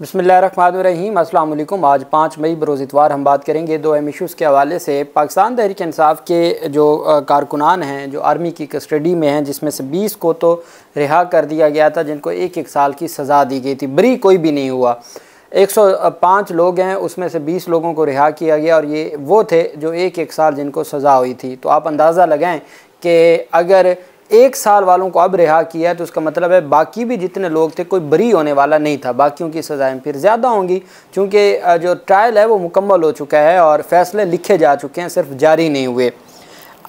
बसमीम अल्लाम आज पाँच मई बरोज़ इतवार हम बात करेंगे दो एम इशूज़ के हवाले से पाकिस्तान तहरीक इंसाफ के जो कारकुनान हैं जो आर्मी की कस्टडी में हैं जिसमें से बीस को तो रिहा कर दिया गया था जिनको एक एक साल की सज़ा दी गई थी बरी कोई भी नहीं हुआ 105 लोग हैं उसमें से 20 लोगों को रिहा किया गया और ये वो थे जो एक एक साल जिनको सज़ा हुई थी तो आप अंदाज़ा लगाएँ कि अगर एक साल वालों को अब रिहा किया तो उसका मतलब है बाकी भी जितने लोग थे कोई बरी होने वाला नहीं था बाकियों की सज़ाएं फिर ज़्यादा होंगी क्योंकि जो ट्रायल है वो मुकम्मल हो चुका है और फैसले लिखे जा चुके हैं सिर्फ जारी नहीं हुए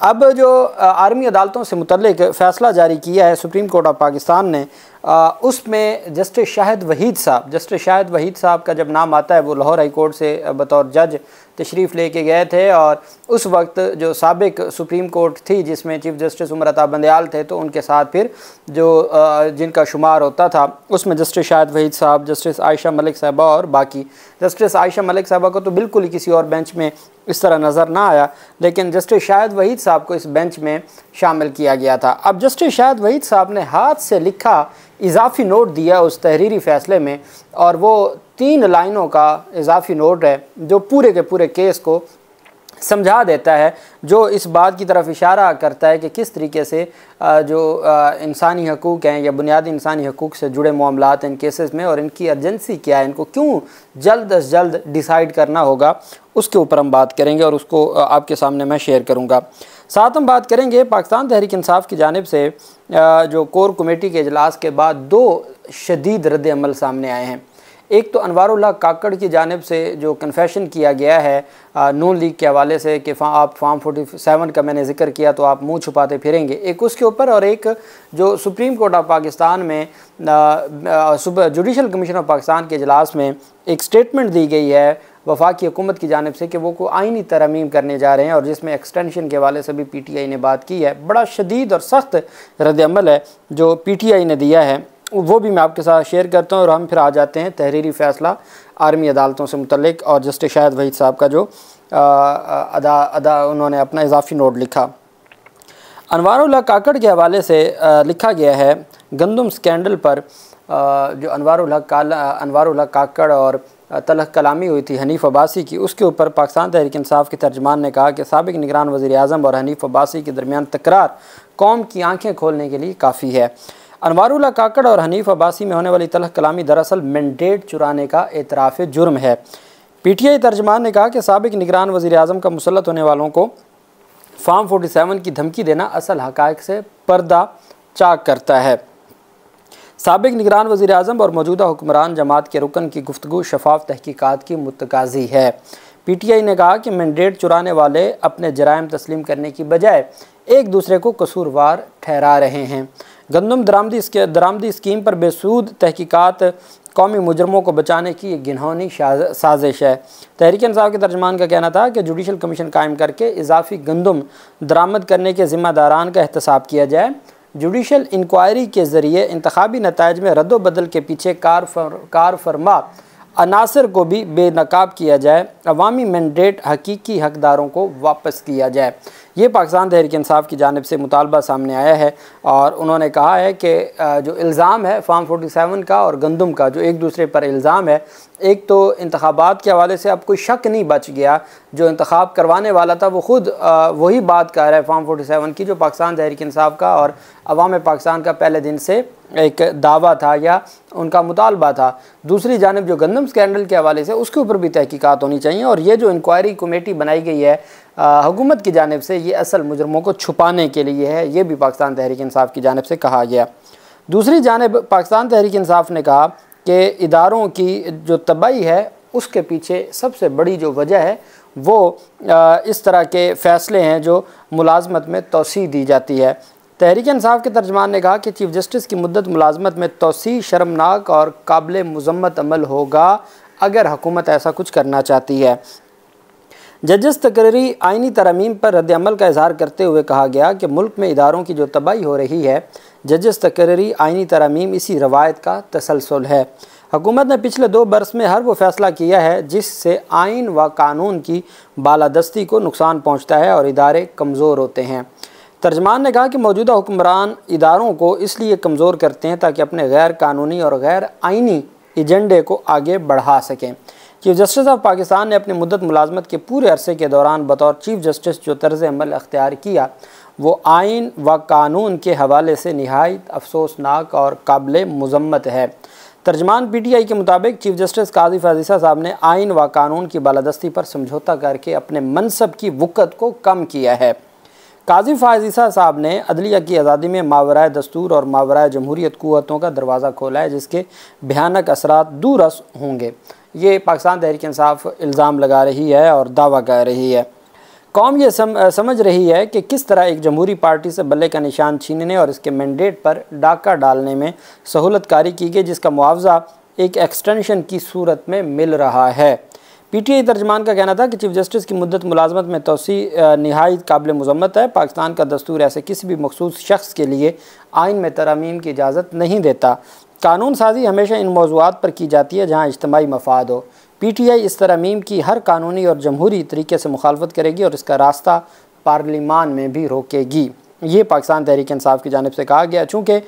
अब जो आर्मी अदालतों से मुतल फ़ैसला जारी किया है सुप्रीम कोर्ट ऑफ पाकिस्तान ने उसमें जस्टिस शाहिद वहीद साहब जस्टिस शाहिद वहीद साहब का जब नाम आता है वो लाहौर हाई कोर्ट से बतौर जज तशरीफ़ लेके गए थे और उस वक्त जो सबक सुप्रीम कोर्ट थी जिसमें चीफ जस्टिस उमर अता बंदयाल थे तो उनके साथ फिर जो जिनका शुमार होता था उसमें जस्टिस शाहिद वहीद साहब जस्टिस आयशा मलिक साहबा और बाकी जस्टिस आयशा मलिक साहबा को तो बिल्कुल किसी और बेंच में इस तरह नज़र ना आया लेकिन जस्टिस शाहिद वहीद साहब को इस बेंच में शामिल किया गया था अब जस्टिस शाहिद वहीद साहब ने हाथ से लिखा इजाफी नोट दिया उस तहरीरी फ़ैसले में और वो तीन लाइनों का इजाफी नोट है जो पूरे के पूरे केस को समझा देता है जो इस बात की तरफ इशारा करता है कि किस तरीके से जो इंसानी हकूक़ हैं या बुनियादी इंसानी हकूक़ से जुड़े मामला इन केसेस में और इनकी अर्जेंसी क्या है इनको क्यों जल्द अज जल्द डिसाइड करना होगा उसके ऊपर हम बात करेंगे और उसको आपके सामने मैं शेयर करूँगा साथ हम बात करेंगे पाकिस्तान तहरीक इंसाफ की जानब से जो कोर कमेटी के अजलास के बाद दो शदीद रद्द अमल सामने आए हैं एक तो अनवारुल्ला काकड़ की जानब से जो कन्फेशन किया गया है नून लीग के हवाले से कि फा, आप फार्म फोर्टी सेवन का मैंने जिक्र किया तो आप मुंह छुपाते फिरेंगे एक उसके ऊपर और एक जो सुप्रीम कोर्ट ऑफ पाकिस्तान में जुडिशल कमीशन ऑफ पाकिस्तान के अजलास में एक स्टेटमेंट दी गई है वफाकी हुकूमत की जानब से कि वो को आइनी तरमीम करने जा रहे हैं और जिसमें एक्सटेंशन के हवाले से भी पी टी आई ने बात की है बड़ा शदीद और सख्त रद्दमल है जो पी टी आई ने दिया है वो भी मैं आपके साथ शेयर करता हूँ और हम फिर आ जाते हैं तहरीरी फ़ैसला आर्मी अदालतों से मुतलिक और जस्टिस शाहद वहीद साहब का जो आ, अदा अदा उन्होंने अपना इजाफी नोट लिखा अनवारुल्ला काकड़ के हवाले से आ, लिखा गया है गंदम स्कैंडल पर आ, जो अनवारुल्ला अनवर काकड़ और तलख कलामी हुई थी हनीफ अब्बासी की उसके ऊपर पाकिस्तान तहरीक इंसाफ के तर्जमान ने कहा कि सबक निगरान वज़ी अजम और हनीफ अब्बासी के दरमियान तकरार कौम की आंखें खोलने के लिए काफ़ी है अनवारुल्ला काकड़ और हनीफ अब्बासी में होने वाली तलह कलामी दरअसल मैंडेट चुराने का एतराफ़ जुर्म है पी टी आई तर्जमान ने कहा कि सबक निगरान वजी अजम का मुसलत होने वालों को फार्म फोर्टी सेवन की धमकी देना असल हक़ से पर्दा चाक करता है सबक निगरान वजी अजम और मौजूदा हुक्मरान जमात के रुकन की गुफ्तु शफाफ तहकीक़ात की मुतकाजी है पी टी आई ने कहा कि मैंडेट चुराने वाले अपने जराइम तस्लीम करने की बजाय एक दूसरे को कसूरवार ठहरा रहे हैं गंदम दरामदी दरामदी स्कीम पर बेसूद तहकीकात कौमी मुजरमों को बचाने की एक गिनौनी साजिश है तहरीक इंसाफ के तर्जमान का कहना था कि जुडिशल कमीशन कायम करके इजाफी गंदम दरामद करने के ज़िम्मेदारान का एहतसाब किया जाए जुडिशल इंक्वायरी के ज़रिए इंतबी नतज में रद्द बदल के पीछे कार फर, कार फरमा अनासर को भी बेनकाब किया जाए अवामी मैंडेट हकीकी हकदारों को वापस किया जाए ये पाकिस्तान तहरीक इंसाफ की जानब से मुतालबा सामने आया है और उन्होंने कहा है कि जो इल्ज़ाम है फार्म फोर्टी सेवन का और गंदम का जो एक दूसरे पर इल्ज़ाम है एक तो इंतबात के हवाले से अब कोई शक नहीं बच गया जो इंतब करवाने वाला था वो ख़ुद वही बात कह रहा है फार्म फोर्टी सेवन की जो पाकिस्तान तहरीक इंसाफ का और अवाम पाकिस्तान का पहले दिन से एक दावा था या उनका मुतालबा था दूसरी जानब जो गंदम स्कैंडल के हवाले से उसके ऊपर भी तहकीकात होनी चाहिए और ये जो इंक्वायरी कमेटी बनाई गई है हुकूमत की जानब से ये असल मुजरमों को छुपाने के लिए है ये भी पाकिस्तान तहरीक इंसाफ की जानब से कहा गया दूसरी जानब पाकिस्तान तहरीक इंसाफ ने कहा कि इदारों की जो तबाही है उसके पीछे सबसे बड़ी जो वजह है वो इस तरह के फ़ैसले हैं जो मुलाजमत में तोसी दी जाती है तहरीक इंसाफ के तर्जमान ने कहा कि चीफ जस्टिस की मुद्दत मुलाजमत में तोसी शर्मनाक और काबिल मजम्मत अमल होगा अगर हुकूमत ऐसा कुछ करना चाहती है जजस तकरी आइनी तरमीम पर रद्दमल का इजहार करते हुए कहा गया कि मुल्क में इदारों की जो तबाही हो रही है जजस तकरी आइनी तरमीम इसी रवायत का तसलसल है हुकूमत ने पिछले दो बरस में हर वो फैसला किया है जिससे आइन व कानून की बालादस्ती को नुकसान पहुँचता है और इदारे कमज़ोर होते हैं तर्जमान ने कहा कि मौजूदा हुक्मरान इदारों को इसलिए कमज़ोर करते हैं ताकि अपने गैर कानूनी और गैर आइनी एजेंडे को आगे बढ़ा सकें चीफ जस्टिस ऑफ पाकिस्तान ने अपनी मुद्दत मुलाजमत के पूरे अरसे के दौरान बतौर चीफ जस्टिस जो तर्ज अमल अख्तियार किया वो आइन व कानून के हवाले से नहायत अफसोसनाक और काबिल मजम्मत है तर्जमान पी टी आई के मुताबिक चीफ जस्टिस काजी फाजिशा साहब ने आइन व कानून की बालादस्ती पर समझौता करके अपने मनसब की वक़्त को कम किया है काजी फाजिशा साहब ने अदलिया की आज़ादी में मावरा दस्तूर और मावरा जमहूरीत क़वतों का दरवाज़ा खोला है जिसके भयानक असरा दूरस होंगे ये पाकिस्तान तहरीक इंसाफ इल्ज़ाम लगा रही है और दावा कर रही है कौम ये सम, समझ रही है कि किस तरह एक जमहूरी पार्टी से बल्ले का निशान छीनने और इसके मैंडेट पर डाका डालने में सहूलत कारी की गई जिसका मुआवजा एक एक्सटेंशन की सूरत में मिल रहा है पी टी आई तर्जमान का कहना था कि चीफ जस्टिस की मदत मुलाजमत में तोसी नहायत काबिल मजम्मत है पाकिस्तान का दस्तूर ऐसे किसी भी मखसूस शख्स के लिए आइन में तरामीम की इजाज़त नहीं देता कानून साजी हमेशा इन मौजूद पर की जाती है जहाँ इज्तमी मफाद हो पी टी आई इस तरमीम की हर कानूनी और जमहूरी तरीके से मुखालफत करेगी और इसका रास्ता पार्लिमान में भी रोकेगी ये पाकिस्तान तहरीक इंसाफ की जानब से कहा गया चूँकि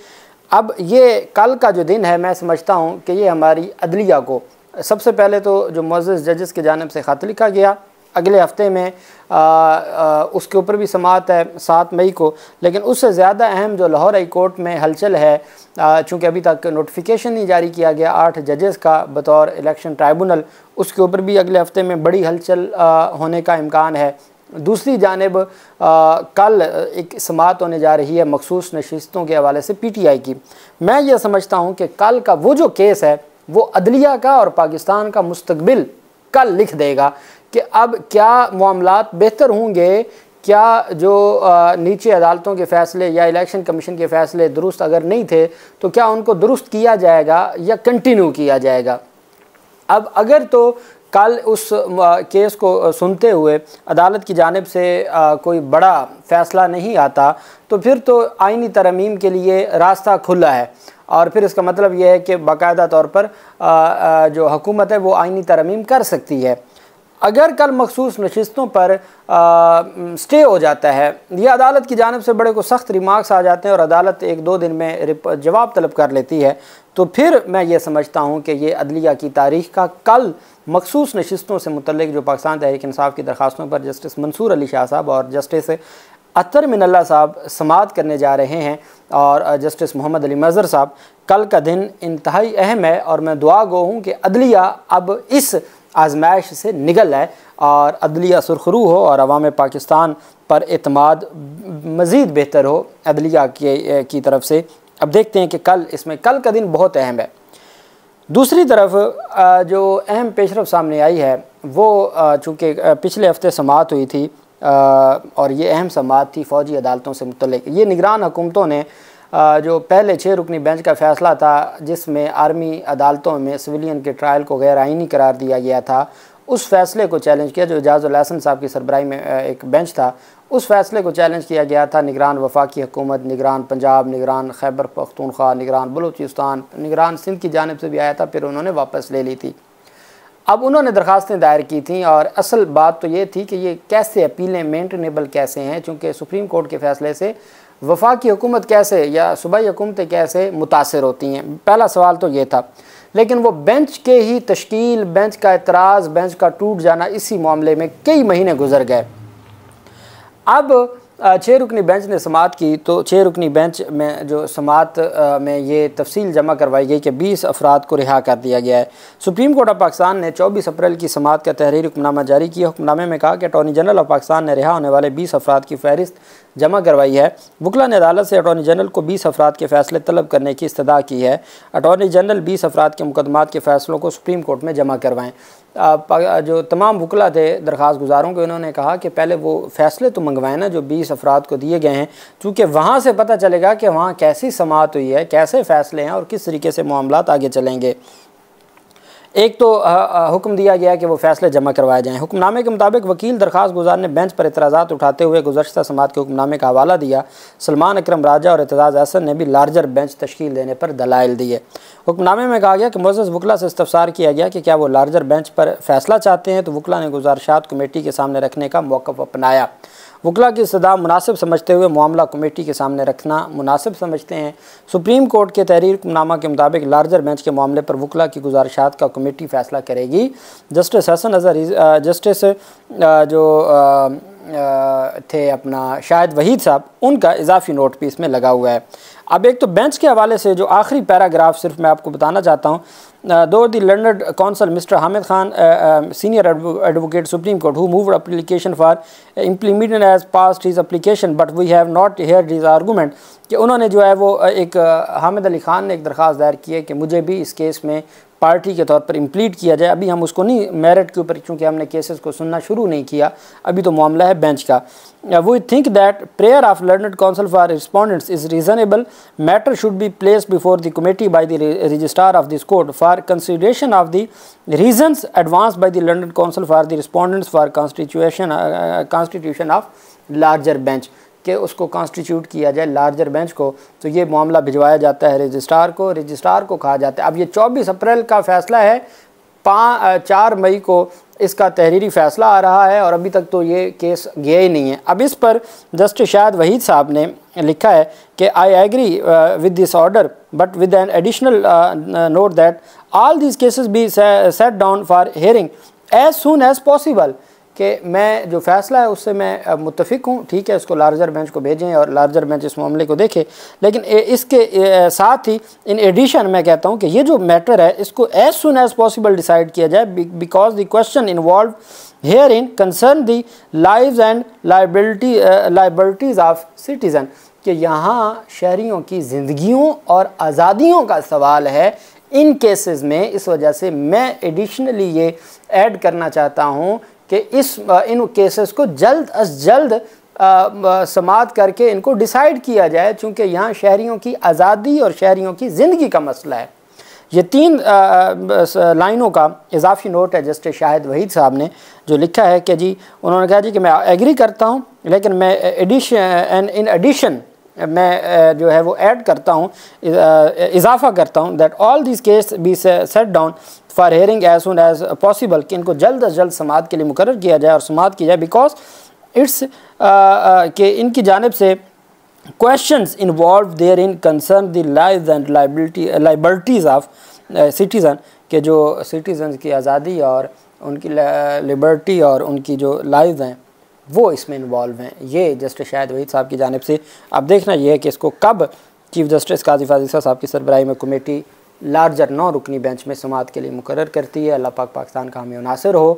अब ये कल का जो दिन है मैं समझता हूँ कि ये हमारी अदलिया को सबसे पहले तो जो मोज़ जजस की जानब से ख़त लिखा गया अगले हफ्ते में आ, आ, उसके ऊपर भी समात है सात मई को लेकिन उससे ज़्यादा अहम जो लाहौर हाई कोर्ट में हलचल है चूँकि अभी तक नोटिफिकेशन नहीं जारी किया गया आठ जजेस का बतौर इलेक्शन ट्राइबूनल उसके ऊपर भी अगले हफ्ते में बड़ी हलचल आ, होने का इम्कान है दूसरी जानब कल एक समात होने जा रही है मखसूस नशस्तों के हवाले से पी टी आई की मैं ये समझता हूँ कि कल का वो जो केस है वो अदलिया का और पाकिस्तान का मुस्तबिल कल लिख देगा कि अब क्या मामला बेहतर होंगे क्या जो नीचे अदालतों के फ़ैसले या इलेक्शन कमीशन के फ़ैसले दुरुस्त अगर नहीं थे तो क्या उनको दुरुस्त किया जाएगा या कंटिन्यू किया जाएगा अब अगर तो कल उस केस को सुनते हुए अदालत की जानब से कोई बड़ा फ़ैसला नहीं आता तो फिर तो आइनी तरमीम के लिए रास्ता खुला है और फिर इसका मतलब यह है कि बाकायदा तौर पर जो हुकूमत है वो आइनी तरमीम कर सकती है अगर कल मखसूस नशस्तों पर आ, स्टे हो जाता है या अदालत की जानब से बड़े को सख्त रिमार्क्स आ जाते हैं और अदालत एक दो दिन में जवाब तलब कर लेती है तो फिर मैं ये समझता हूँ कि ये अदलिया की तारीख का कल मखसूस नशस्तों से मतलब जो पाकिस्तान तहरीक इंसाफ की दरख्वास्तों पर जस्टिस मंसूर अली शाह साहब और जस्टिस अतर मिनल्ला साहब समात करने जा रहे हैं और जस्टिस मोहम्मद अली मज़र साहब कल का दिन इंतहाई अहम है और मैं दुआ गो हूँ कि अदलिया अब इस आजमाइश से निगल आए और अदलिया सुरखरू हो और अवाम पाकिस्तान पर अतमाद मज़ीद बेहतर हो अदलिया की, की तरफ से अब देखते हैं कि कल इसमें कल का दिन बहुत अहम है दूसरी तरफ जो अहम पेशरफ सामने आई है वो चूँकि पिछले हफ्ते समात हुई थी और ये अहम समात थी फ़ौजी अदालतों से मुतल ये निगरान हुकूमतों ने जो पहले छः रुकनी बेंच का फैसला था जिसमें आर्मी अदालतों में सिविलियन के ट्रायल को गैर आइनी करार दिया गया था उस फैसले को चैलेंज किया जो एजाजुल हसन साहब की सरबराही में एक बेंच था उस फैसले को चैलेंज किया गया था निगरान वफाकी हुकूमत निगरान पंजाब निगरान खैबर पख्तूनख्वा निगरान बलूचिस्तान निगरान सिंध की जानब से भी आया था फिर उन्होंने वापस ले ली थी अब उन्होंने दरखास्तें दायर की थी और असल बात तो ये थी कि ये कैसे अपीलें मेंटेनेबल कैसे हैं चूँकि सुप्रीम कोर्ट के फैसले से वफा की हुकूमत कैसे या सूबाई हुकूमतें कैसे मुतासर होती हैं पहला सवाल तो ये था लेकिन वो बेंच के ही तश्कील बेंच का एतराज़ बेंच का टूट जाना इसी मामले में कई महीने गुजर गए अब छः रुकनी बेंच ने समात की तो छः रुकनी बेंच में जो समात में ये तफसील जमा करवाई गई कि बीस अफराद को रिहा कर दिया गया है सुप्रीम कोर्ट ऑफ पाकिस्तान ने चौबीस अप्रैल की समात का तहरीर हुक्मनामा जारी किया हुक्मनामे में कहा कि अटॉर्नी जनरल ऑफ पाकिस्तान ने रिहा होने वाले बीस अफराद की फहरिस्त जमा करवाई है वकला ने अदालत से अटॉर्नी जनरल को बीस अफराद के फैसले तलब करने की इस्तः की है अटॉर्नी जनरल बीस अफराद के मुकदमा के फैसलों को सुप्रीम कोर्ट में जमा करवाएँ जो तमाम वकला थे दरख्वास गुजारों के उन्होंने कहा कि पहले वो फैसले तो मंगवाए ना जो बीस अफराद को दिए गए हैं चूँकि वहाँ से पता चलेगा कि वहाँ कैसी समात हुई है कैसे फ़ैसले हैं और किस तरीके से मामला आगे चलेंगे एक तो हुक्म दिया गया कि वो फैसले जमा करवाए जाएँ हुक्मनामे के मुताबिक वकील दरख्वास्त गुजार ने बेंच पर इतराज़ा उठाते हुए गुजशत समात के हुक्मनामे का हवाला दिया सलमान अक्रम राजा और एतजाज़ अहसन ने भी लार्जर बेंच तश्कील देने पर दलाइल दिए हुक्मनामे में कहा गया कि मोज़ वकला से इस्तफसार किया गया कि क्या वो लार्जर बेंच पर फैसला चाहते हैं तो वकला ने गुजारशात कमेटी के सामने रखने का मौक़ अपनाया वकला की सदा मुनासिब समझते हुए मामला कमेटी के सामने रखना मुनासिब समझते हैं सुप्रीम कोर्ट के तहरीरनामा के मुताबिक लार्जर बेंच के मामले पर वकला की गुजारिशात का कमेटी फैसला करेगी जस्टिस हसन अजहर जस्टिस जो थे अपना शायद वहीद साहब उनका इजाफी नोट भी इसमें लगा हुआ है अब एक तो बेंच के हवाले से जो आखिरी पैराग्राफ सिर्फ मैं आपको बताना चाहता हूँ Uh, दो the learned counsel mister Hamid Khan senior advocate supreme court who move application for implement as pass his application but we have not hear his argument कि उन्होंने जो है वो uh, एक हामिद अली खान ने एक दरख्वास्त दायर की है कि मुझे भी इस केस में पार्टी के तौर पर इम्प्लीट किया जाए अभी हम उसको नहीं मेरिट के ऊपर क्योंकि हमने केसेस को सुनना शुरू नहीं किया अभी तो मामला है बेंच का we think that prayer of learned counsel for respondents is reasonable matter should be place before the committee by the registrar of this court for consideration of the reasons advance by the learned counsel for the respondents for constitution constitution of larger bench कि उसको constitute किया जाए larger bench को तो ये मामला भिजवाया जाता है रजिस्ट्रार को रजिस्ट्रार को कहा जाता है अब ये 24 अप्रैल का फ़ैसला है पाँच चार मई को इसका तहरीरी फ़ैसला आ रहा है और अभी तक तो ये केस गया ही नहीं है अब इस पर जस्टिस शायद वहीद साहब ने लिखा है कि I agree with this order but with an additional note that all this cases be set down for hearing as soon as possible कि मैं जो फैसला है उससे मैं मुतफिक हूँ ठीक है इसको लार्जर बेंच को भेजें और लार्जर बेंच इस मामले को देखे लेकिन इसके साथ ही इन एडिशन मैं कहता हूँ कि ये जो मैटर है इसको as soon as possible decide किया जाए because the question involve here in concern the live and liability liabilities of citizen कि यहाँ शहरीों की ज़िंदगियों और आज़ादियों का सवाल है इन केसेस में इस वजह से मैं एडिशनली ये ऐड करना चाहता हूँ कि इस इन केसेस को जल्द अज जल्द समात करके इनको डिसाइड किया जाए चूँकि यहाँ शहरीों की आज़ादी और शहरीों की ज़िंदगी का मसला है ये तीन लाइनों का इजाफी नोट है जस्टिस शाहिद वहीद साहब ने जो लिखा है कि जी उन्होंने कहा जी कि मैं एग्री करता हूँ लेकिन मैं एडिशन एंड इन एडिशन मैं जो है वो ऐड करता हूँ इजाफा करता हूँ that all this case be set down for hearing as soon as possible कि इनको जल्द अज जल्द समात के लिए मुकर किया जाए और समात की जाए बिकॉज इट्स के इनकी जानब से question involve there in concern the live and liability liabilities of citizen के जो सिटीजन की आज़ादी और उनकी लिबर्टी और उनकी जो लाइव हैं वो इसमें इन्वॉल्व हैं ये जस्टिस शाहिद वहीद साहब की जानब से अब देखना यह है कि इसको कब चीफ जस्टिस काजी फाजी साहब की सरबराही में कमेटी लार्जर नौ रुकनी बेंच में समात के लिए मुकर करती है अल्लाह पाक पाकिस्तान का हमें मुनासर हो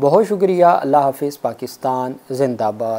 बहुत शुक्रिया अल्लाह हाफिज़ पाकिस्तान जिंदाबाद